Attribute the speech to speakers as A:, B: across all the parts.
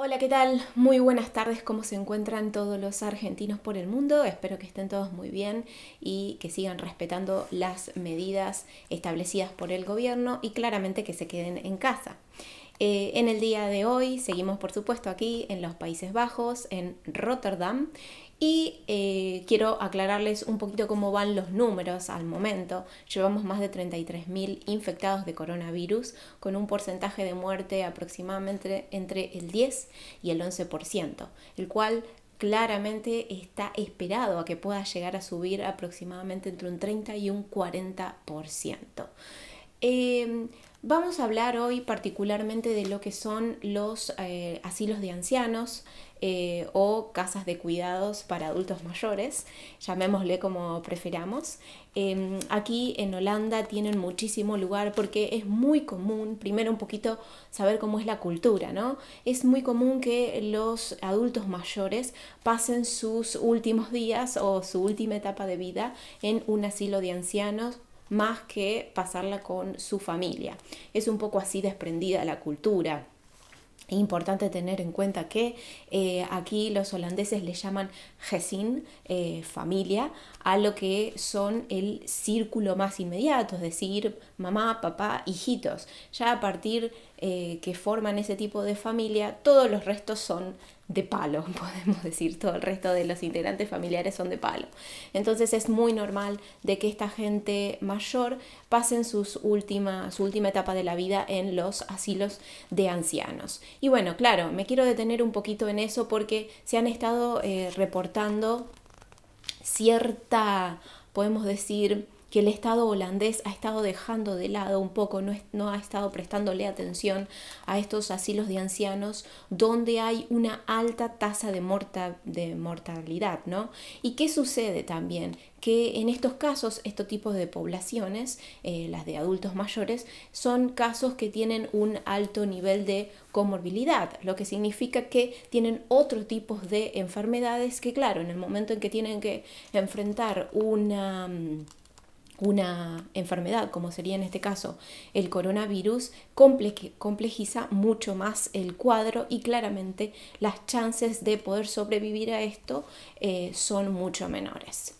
A: Hola, ¿qué tal? Muy buenas tardes, ¿cómo se encuentran todos los argentinos por el mundo? Espero que estén todos muy bien y que sigan respetando las medidas establecidas por el gobierno y claramente que se queden en casa. Eh, en el día de hoy seguimos por supuesto aquí en los Países Bajos, en Rotterdam, y eh, quiero aclararles un poquito cómo van los números al momento. Llevamos más de 33.000 infectados de coronavirus, con un porcentaje de muerte aproximadamente entre el 10 y el 11%, el cual claramente está esperado a que pueda llegar a subir aproximadamente entre un 30 y un 40%. Em, vamos a hablar hoy particularmente de lo que son los eh, asilos de ancianos eh, o casas de cuidados para adultos mayores, llamémosle como preferamos. Em, aquí en Holanda tienen muchísimo lugar porque es muy común, primero un poquito saber cómo es la cultura, ¿no? Es muy común que los adultos mayores pasen sus últimos días o su última etapa de vida en un asilo de ancianos más que pasarla con su familia. Es un poco así desprendida la cultura. importante tener en cuenta que eh, aquí los holandeses le llaman gezin, eh, familia, a lo que son el círculo más inmediato, es decir, mamá, papá, hijitos. Ya a partir eh, que forman ese tipo de familia, todos los restos son de palo, podemos decir, todo el resto de los integrantes familiares son de palo. Entonces es muy normal de que esta gente mayor pasen sus su última etapa de la vida en los asilos de ancianos. Y bueno, claro, me quiero detener un poquito en eso porque se han estado eh, reportando cierta, podemos decir, que el Estado holandés ha estado dejando de lado un poco, no, ha estado prestándole atención a estos asilos de ancianos donde hay una alta tasa de, de mortalidad, ¿no? ¿Y qué sucede también? que en estos casos, estos tipos de poblaciones, eh, las de adultos mayores, son casos que tienen un alto nivel de comorbilidad, lo que significa que tienen otros tipos de enfermedades que, claro, en el momento en que tienen que enfrentar una... Mm, una enfermedad, como sería en este caso el coronavirus, complejiza mucho más el cuadro y claramente las chances de poder sobrevivir a esto eh, son mucho menores.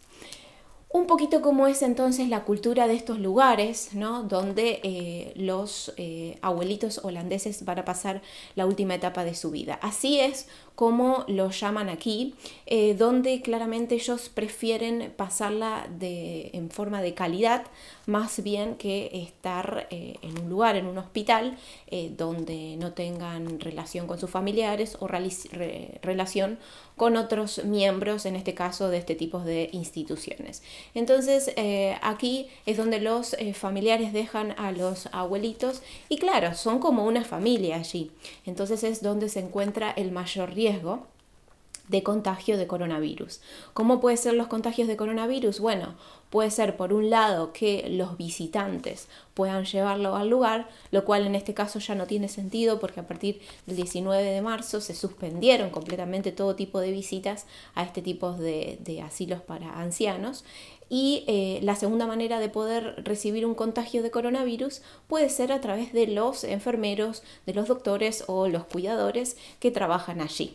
A: Un poquito como es entonces la cultura de estos lugares, ¿no? Donde eh, los eh, abuelitos holandeses van a pasar la última etapa de su vida. Así es como lo llaman aquí, eh, donde claramente ellos prefieren pasarla de, en forma de calidad más bien que estar eh, en un lugar, en un hospital, eh, donde no tengan relación con sus familiares o relación con otros miembros, en este caso, de este tipo de instituciones. Entonces, aquí es donde los familiares dejan a los abuelitos y claro, son como una familia allí. Entonces es donde se encuentra el mayor riesgo riesgo de contagio de coronavirus. ¿Cómo puede ser los contagios de coronavirus? Bueno, puede ser por un lado que los visitantes puedan llevarlo al lugar, lo cual en este caso ya no tiene sentido porque a partir del 19 de marzo se suspendieron completamente todo tipo de visitas a este tipo de, asilos para ancianos. Y eh, la segunda manera de poder recibir un contagio de coronavirus puede ser a través de los enfermeros, de los doctores o los cuidadores que trabajan allí.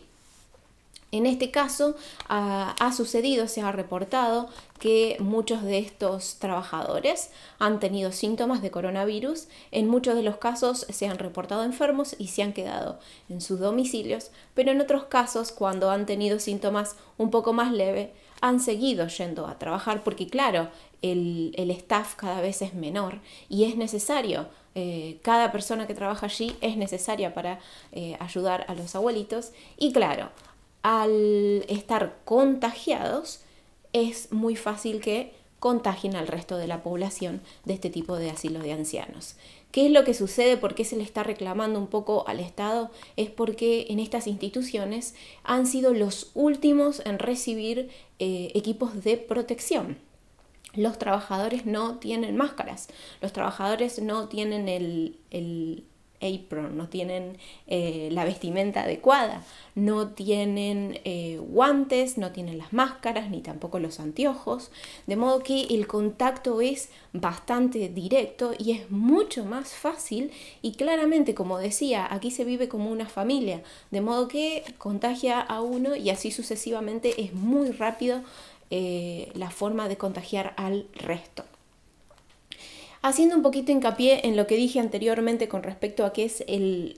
A: En este caso ha sucedido, se ha reportado que muchos de estos trabajadores han tenido síntomas de coronavirus. En muchos de los casos se han reportado enfermos y se han quedado en sus domicilios, pero en otros casos cuando han tenido síntomas un poco más leve han seguido yendo a trabajar porque claro, el, staff cada vez es menor y es necesario eh, cada persona que trabaja allí es necesaria para eh, ayudar a los abuelitos. Y claro, al estar contagiados, es muy fácil que contagien al resto de la población de este tipo de asilos de ancianos. ¿Qué es lo que sucede? ¿Por qué se le está reclamando un poco al Estado? Es porque en estas instituciones han sido los últimos en recibir eh, equipos de protección. Los trabajadores no tienen máscaras, los trabajadores no tienen el no tienen eh, la vestimenta adecuada, no tienen eh, guantes, no tienen las máscaras ni tampoco los anteojos, de modo que el contacto es bastante directo y es mucho más fácil y claramente, como decía, aquí se vive como una familia, de modo que contagia a uno y así sucesivamente es muy rápido eh, la forma de contagiar al resto. Haciendo un poquito hincapié en lo que dije anteriormente con respecto a qué es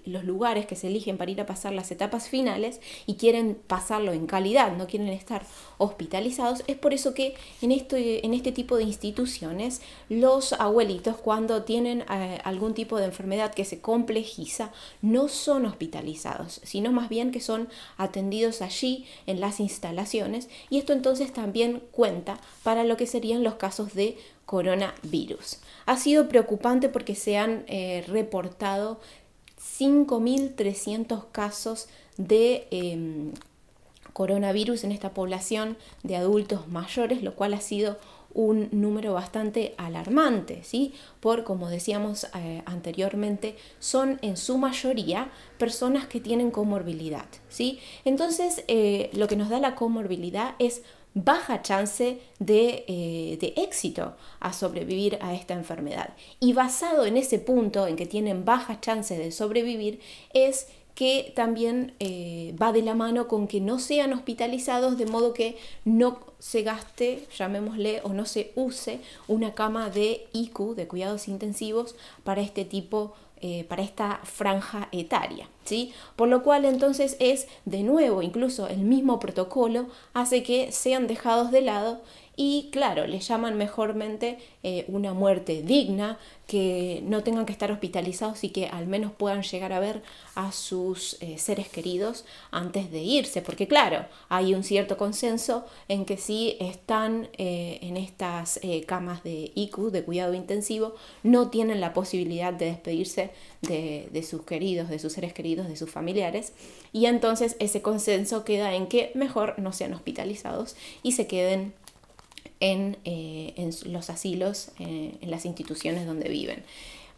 A: los lugares que se eligen para ir a pasar las etapas finales y quieren pasarlo en calidad, no quieren estar hospitalizados, es por eso que en, esto, en este tipo de instituciones los abuelitos cuando tienen eh, algún tipo de enfermedad que se complejiza no son hospitalizados, sino más bien que son atendidos allí en las instalaciones y esto entonces también cuenta para lo que serían los casos de coronavirus. Ha sido preocupante porque se han eh, reportado 5.300 casos de em, coronavirus en esta población de adultos mayores, lo cual ha sido un número bastante alarmante, ¿sí? Por, como decíamos eh, anteriormente, son en su mayoría personas que tienen comorbilidad, ¿sí? Entonces, eh, lo que nos da la comorbilidad es baja chance eh, de, éxito a sobrevivir a esta enfermedad. Y basado en ese punto en que tienen bajas chances de sobrevivir, es que también eh, va de la mano con que no sean hospitalizados, de modo que no se gaste, llamémosle, o no se use una cama de IQ de cuidados intensivos, para este tipo de eh, para esta franja etaria. ¿sí? Por lo cual entonces es de nuevo, incluso el mismo protocolo hace que sean dejados de lado y claro, les llaman mejormente eh, una muerte digna, que no tengan que estar hospitalizados y que al menos puedan llegar a ver a sus eh, seres queridos antes de irse, porque claro, hay un cierto consenso en que si están eh, en estas camas de ICU, de cuidado intensivo, no tienen la posibilidad de despedirse de, de sus queridos, de sus seres queridos, de sus familiares, y entonces ese consenso queda en que mejor no sean hospitalizados y se queden en, eh, en los asilos, eh, en las instituciones donde viven.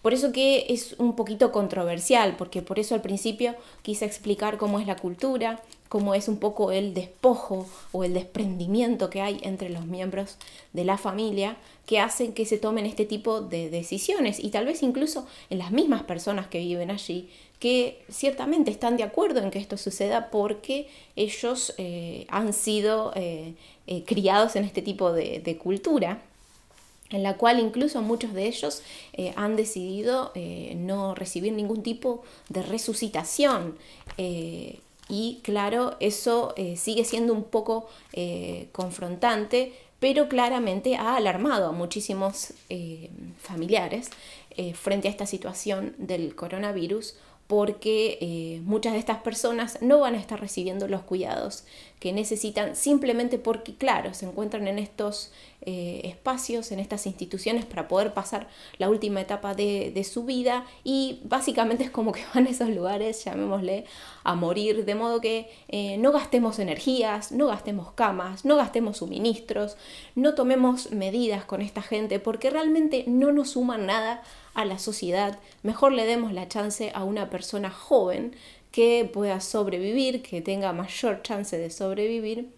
A: Por eso que es un poquito controversial, porque por eso al principio quise explicar cómo es la cultura, cómo es un poco el despojo o el desprendimiento que hay entre los miembros de la familia que hacen que se tomen este tipo de decisiones y tal vez incluso en las mismas personas que viven allí que ciertamente están de acuerdo en que esto suceda porque ellos eh, han sido eh, eh, criados en este tipo de, de cultura en la cual incluso muchos de ellos eh, han decidido eh, no recibir ningún tipo de resucitación. Eh, y claro, eso sigue siendo un poco confrontante, pero claramente ha alarmado a muchísimos familiares frente a esta situación del coronavirus porque muchas de estas personas no van a estar recibiendo los cuidados que necesitan simplemente porque, claro, se encuentran en estos eh, espacios, en estas instituciones para poder pasar la última etapa de, su vida y básicamente es como que van a esos lugares, llamémosle, a morir, de modo que eh, no gastemos energías, no gastemos camas, no gastemos suministros, no tomemos medidas con esta gente porque realmente no nos suman nada a la sociedad, mejor le demos la chance a una persona joven que pueda sobrevivir, que tenga mayor chance de sobrevivir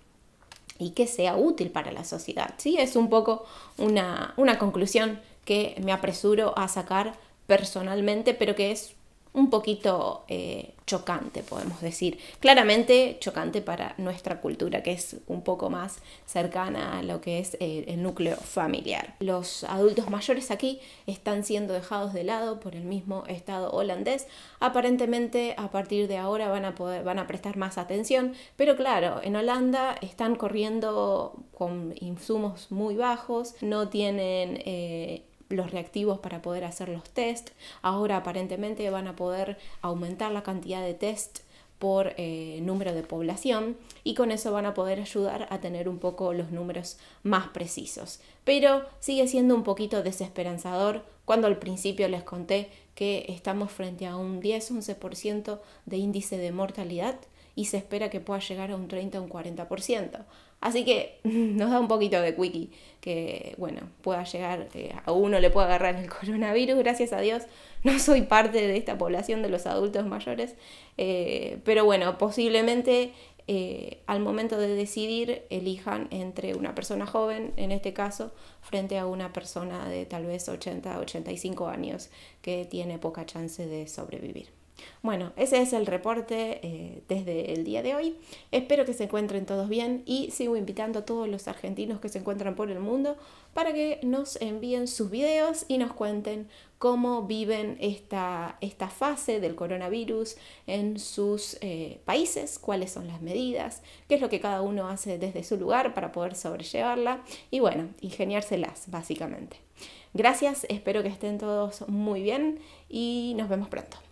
A: y que sea útil para la sociedad. ¿sí? Es un poco una, una conclusión que me apresuro a sacar personalmente, pero que es un poquito eh, chocante, podemos decir. Claramente chocante para nuestra cultura, que es un poco más cercana a lo que es eh, el núcleo familiar. Los adultos mayores aquí están siendo dejados de lado por el mismo Estado holandés. Aparentemente a partir de ahora van a, poder, van a prestar más atención, pero claro, en Holanda están corriendo con insumos muy bajos, no tienen... Eh, los reactivos para poder hacer los test. Ahora aparentemente van a poder aumentar la cantidad de test por eh, número de población y con eso van a poder ayudar a tener un poco los números más precisos. Pero sigue siendo un poquito desesperanzador cuando al principio les conté que estamos frente a un 10-11% de índice de mortalidad y se espera que pueda llegar a un 30 o un 40%. Así que nos da un poquito de quickie que, bueno, pueda llegar, eh, a uno le pueda agarrar el coronavirus, gracias a Dios. No soy parte de esta población de los adultos mayores, eh, pero bueno, posiblemente eh, al momento de decidir elijan entre una persona joven, en este caso, frente a una persona de tal vez 80, 85 años que tiene poca chance de sobrevivir. Bueno, ese es el reporte eh, desde el día de hoy. Espero que se encuentren todos bien y sigo invitando a todos los argentinos que se encuentran por el mundo para que nos envíen sus videos y nos cuenten cómo viven esta, fase del coronavirus en sus eh, países, cuáles son las medidas, qué es lo que cada uno hace desde su lugar para poder sobrellevarla y bueno, ingeniárselas básicamente. Gracias, espero que estén todos muy bien y nos vemos pronto.